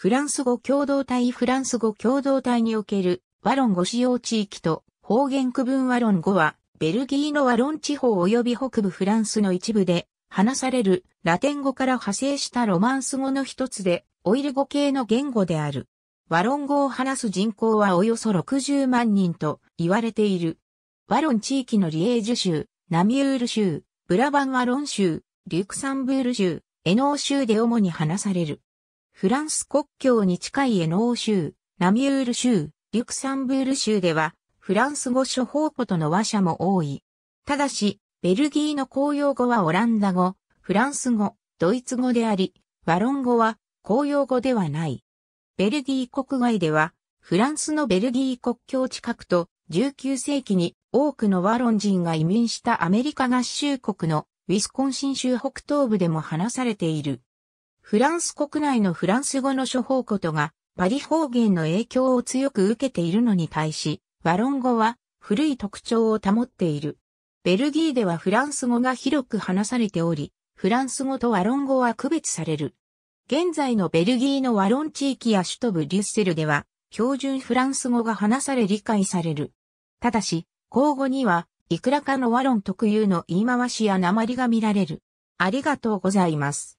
フランス語共同体フランス語共同体におけるワロン語使用地域と方言区分ワロン語は、ベルギーのワロン地方及び北部フランスの一部で話されるラテン語から派生したロマンス語の一つで、オイル語系の言語である。ワロン語を話す人口はおよそ60万人と言われている。ワロン地域のリエージュ州、ナミュール州、ブラバンワロン州、リュクサンブール州、エノー州で主に話される。フランス国境に近いエノー州、ナミュール州、リュクサンブール州では、フランス語処方庫との話者も多い。ただし、ベルギーの公用語はオランダ語、フランス語、ドイツ語であり、ワロン語は公用語ではない。ベルギー国外では、フランスのベルギー国境近くと19世紀に多くのワロン人が移民したアメリカ合衆国のウィスコンシン州北東部でも話されている。フランス国内のフランス語の処方ことが、パリ方言の影響を強く受けているのに対し、ワロン語は古い特徴を保っている。ベルギーではフランス語が広く話されており、フランス語とワロン語は区別される。現在のベルギーのワロン地域や首都ブリュッセルでは、標準フランス語が話され理解される。ただし、交互には、いくらかのワロン特有の言い回しや鉛が見られる。ありがとうございます。